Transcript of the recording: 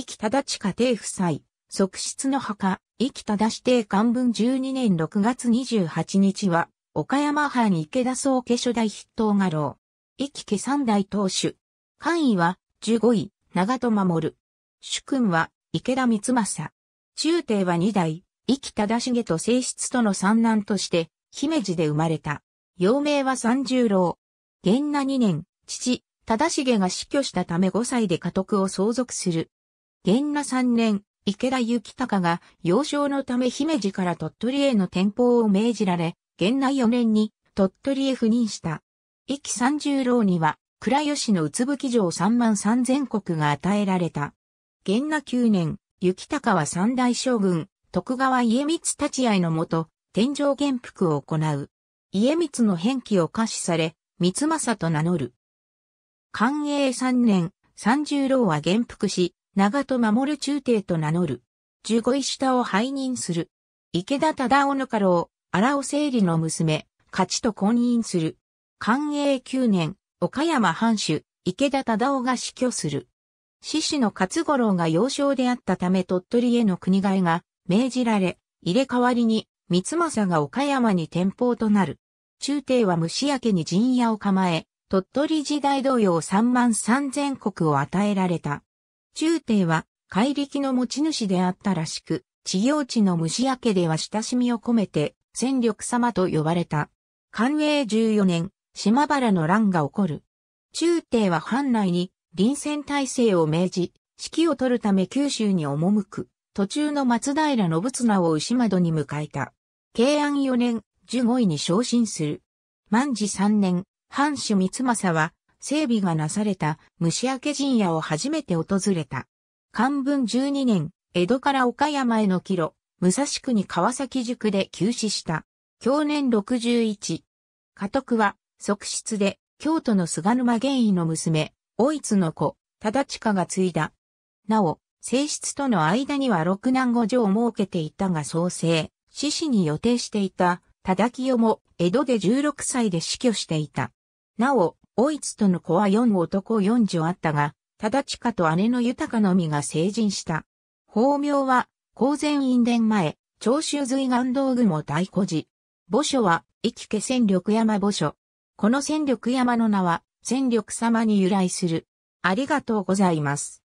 生きただち家庭夫妻、側室の墓、生きただし定官文12年6月28日は、岡山藩池田総家初代筆頭画廊。生き家三代当主。官位は、15位、長戸守。主君は、池田光政。中帝は二代、生き忠重と正室との三男として、姫路で生まれた。幼名は三十郎。元那二年、父、忠重が死去したため5歳で家督を相続する。元那3年、池田幸隆が幼少のため姫路から鳥取への転校を命じられ、元那4年に鳥取へ赴任した。壱岐三十郎には、倉吉のうつぶき城3万3千石が与えられた。元那9年、幸隆は三大将軍、徳川家光立ち会のもと、天上元服を行う。家光の返記を可視され、三政と名乗る。寛永3年、三十郎は元服し、長戸守中帝と名乗る。十五位下を背任する。池田忠夫の家老、荒尾整理の娘、勝ちと婚姻する。寛永九年、岡山藩主、池田忠夫が死去する。獅子の勝五郎が幼少であったため鳥取への国替えが命じられ、入れ替わりに、三政が岡山に転保となる。中帝は虫明けに陣屋を構え、鳥取時代同様三万三千国を与えられた。中帝は怪力の持ち主であったらしく、地行地の虫明けでは親しみを込めて、戦力様と呼ばれた。寛永14年、島原の乱が起こる。中帝は藩内に臨戦体制を命じ、指揮を取るため九州に赴く、途中の松平信綱を牛窓に迎えた。慶安4年、15位に昇進する。万治3年、藩主三政は整備がなされた虫明陣屋を初めて訪れた。漢文12年、江戸から岡山への帰路、武蔵区に川崎塾で休止した。去年61。家督は、側室で、京都の菅沼玄医の娘、大津の子、忠近が継いだ。なお、正室との間には六男五女を設けていたが創生、死死に予定していた、忠清も江戸で16歳で死去していた。なお、おいつとの子は4男四女あったが、忠親と姉の豊かのみが成人した。法名は、公然院伝前、長州随岸道具も大古寺。墓所は、生き家戦力山墓所。この戦力山の名は、戦力様に由来する。ありがとうございます。